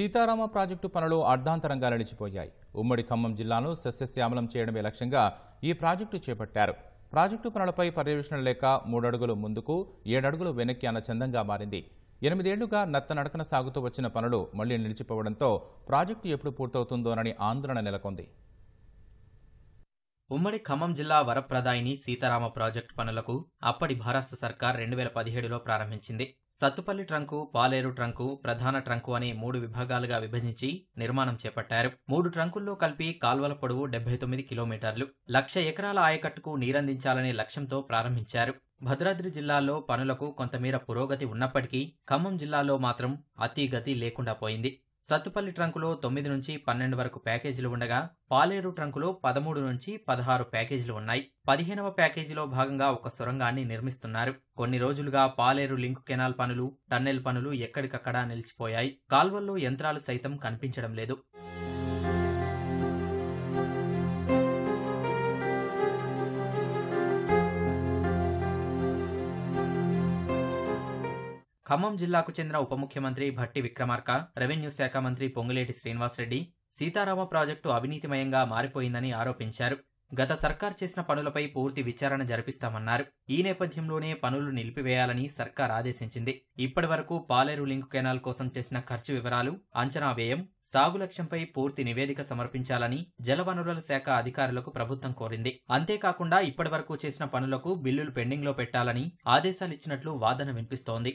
Sitarama project పనులు అర్ధాంతరంగా నిలిచిపోయాయి ఉమ్మడి ఖమ్మం జిల్లాను సస్యశ్యామలం చేయడమే లక్ష్యంగా ఈ ప్రాజెక్టు చేపట్టారు ప్రాజెక్టు పనులపై పర్యవేక్షణ లేక మూడడుగులు ముందుకు ఏడడుగులు వెనక్కి అన్న చందంగా మారింది ఎనిమిదేళ్లుగా నత్తనడకన సాగుతూ వచ్చిన పనులు మళ్లీ నిలిచిపోవడంతో ప్రాజెక్టు ఎప్పుడు పూర్తవుతుందోనని ఆందోళన నెలకొంది ఉమ్మడి ఖమ్మం జిల్లా వరప్రదాయిని సీతారామ ప్రాజెక్టు పనులకు అప్పటి మహారాష్ట్ర సర్కార్ రెండు వేల పదిహేడులో ప్రారంభించింది సత్తుపల్లి ట్రంకు పాలేరు ట్రంకు ప్రధాన ట్రంకు అనే మూడు విభాగాలుగా విభజించి నిర్మాణం చేపట్టారు మూడు ట్రంకుల్లో కలిపి కాల్వల పొడవు డెబ్బై తొమ్మిది కిలోమీటర్లు లక్ష ఎకరాల ఆయకట్టుకు నీరందించాలనే లక్ష్యంతో ప్రారంభించారు భద్రాద్రి జిల్లాలో పనులకు కొంతమేర పురోగతి ఉన్నప్పటికీ ఖమ్మం జిల్లాలో మాత్రం అతిగతి లేకుండా పోయింది సత్తుపల్లి ట్రంకులో తొమ్మిది నుంచి పన్నెండు వరకు ప్యాకేజీలు ఉండగా పాలేరు ట్రంకులో పదమూడు నుంచి పదహారు ప్యాకేజీలు ఉన్నాయి పదిహేనవ ప్యాకేజీలో భాగంగా ఒక సొరంగాన్ని నిర్మిస్తున్నారు కొన్ని రోజులుగా పాలేరు లింక్ కెనాల్ పనులు టన్నెల్ పనులు ఎక్కడికక్కడా నిలిచిపోయాయి కాల్వల్లో యంత్రాలు సైతం కనిపించడం లేదు ఖమ్మం జిల్లాకు చెందిన ఉప ముఖ్యమంత్రి భట్టి విక్రమార్క రెవెన్యూ శాఖ మంత్రి పొంగులేటి శ్రీనివాసరెడ్డి సీతారామ ప్రాజెక్టు అవినీతిమయంగా మారిపోయిందని ఆరోపించారు గత సర్కార్ చేసిన పనులపై పూర్తి విచారణ జరిపిస్తామన్నారు ఈ నేపథ్యంలోనే పనులు నిలిపివేయాలని సర్కార్ ఆదేశించింది ఇప్పటి వరకు పాలేరు లింక్ కెనాల్ కోసం చేసిన ఖర్చు వివరాలు అంచనా వ్యయం సాగు లక్ష్యంపై పూర్తి నివేదిక సమర్పించాలని జలవనరుల శాఖ అధికారులకు ప్రభుత్వం కోరింది అంతేకాకుండా ఇప్పటి వరకు చేసిన పనులకు బిల్లులు పెండింగ్లో పెట్టాలని ఆదేశాలిచ్చినట్లు వాదన వినిపిస్తోంది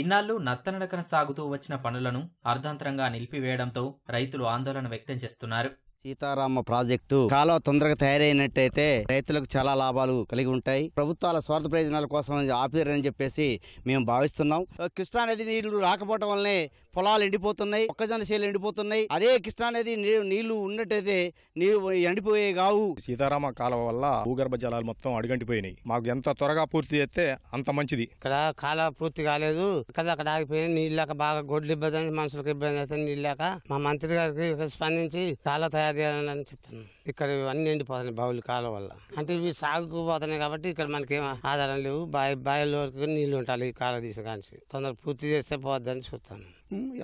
ఇన్నాళ్లు నత్తనడకన సాగుతూ వచ్చిన పనులను అర్ధాంతరంగా నిలిపివేయడంతో రైతులు ఆందోళన వ్యక్తం చేస్తున్నారు సీతారామ ప్రాజెక్టు కాలువ తొందరగా తయారైనట్టయితే రైతులకు చాలా లాభాలు కలిగి ఉంటాయి ప్రభుత్వాల స్వార్థ ప్రయోజనాల కోసం ఆపిరని చెప్పేసి మేము భావిస్తున్నాం కృష్ణానది నీళ్లు రాకపోవడం వల్లనే పొలాలు ఎండిపోతున్నాయి మొక్కజొన్న చేలు ఎండిపోతున్నాయి అదే కృష్ణానది నీళ్లు ఉన్నట్టయితే నీరు ఎండిపోయే కావు సీతారామ కాలువ వల్ల భూగర్భ జలాలు మొత్తం అడుగంటిపోయినాయి మాకు ఎంత త్వరగా పూర్తి చేస్తే అంత మంచిది ఇక్కడ కాలువ పూర్తి కాలేదు ఇక్కడ అక్కడ ఆగిపోయి నీళ్ళక బాగా గొడ్లు ఇబ్బంది మనుషులకు ఇబ్బంది అయితే నీళ్ళక మా మంత్రి గారికి స్పందించి చాలా తయారు తయారు అని చెప్తాను ఇక్కడ ఇవన్నీ ఎండిపోతున్నాయి బావులు కాలం వల్ల అంటే ఇవి సాగుకు పోతున్నాయి కాబట్టి ఇక్కడ మనకి ఏం ఆధారం లేవు బావి బావిలో వరకు నీళ్లు ఉండాలి కాలం తీసిన కానీ తొందరగా పూర్తి చేస్తే పోద్దని చూస్తాను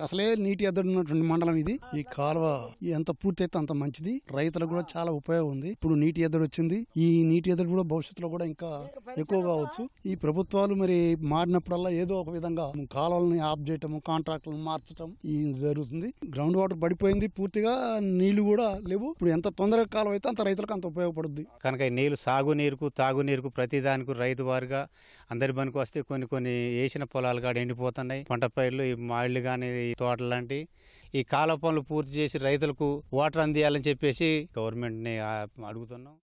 అసలే నీటి ఎద్దడున్నటువంటి మండలం ఇది ఈ కాలువ ఎంత పూర్తయితే అంత మంచిది రైతులకు కూడా చాలా ఉపయోగం ఉంది ఇప్పుడు నీటి ఎద్దడి వచ్చింది ఈ నీటి ఎద్దడి కూడా భవిష్యత్తులో కూడా ఇంకా ఎక్కువ కావచ్చు ఈ ప్రభుత్వాలు మరి మారినప్పుడల్లా ఏదో ఒక విధంగా కాలువలని ఆఫ్ చేయటం కాంట్రాక్టులను మార్చటం ఈ జరుగుతుంది గ్రౌండ్ వాటర్ పడిపోయింది పూర్తిగా నీళ్లు కూడా లేవు ఇప్పుడు ఎంత తొందరగా కాలువ అయితే అంత రైతులకు అంత ఉపయోగపడుద్ది కనుక ఈ నీళ్లు సాగునీరుకు తాగునీరుకు ప్రతి దానికి రైతు వారుగా అందరి పనికి వస్తే కొన్ని కొన్ని వేసిన పొలాలు కాడ ఎండిపోతున్నాయి పంట పైర్లు ఈ మాళ్ళు కానీ కానీ తోట లాంటి ఈ కాల పనులు పూర్తి చేసి రైతులకు వాటర్ అందియాలని చెప్పేసి గవర్నమెంట్ని అడుగుతున్నాం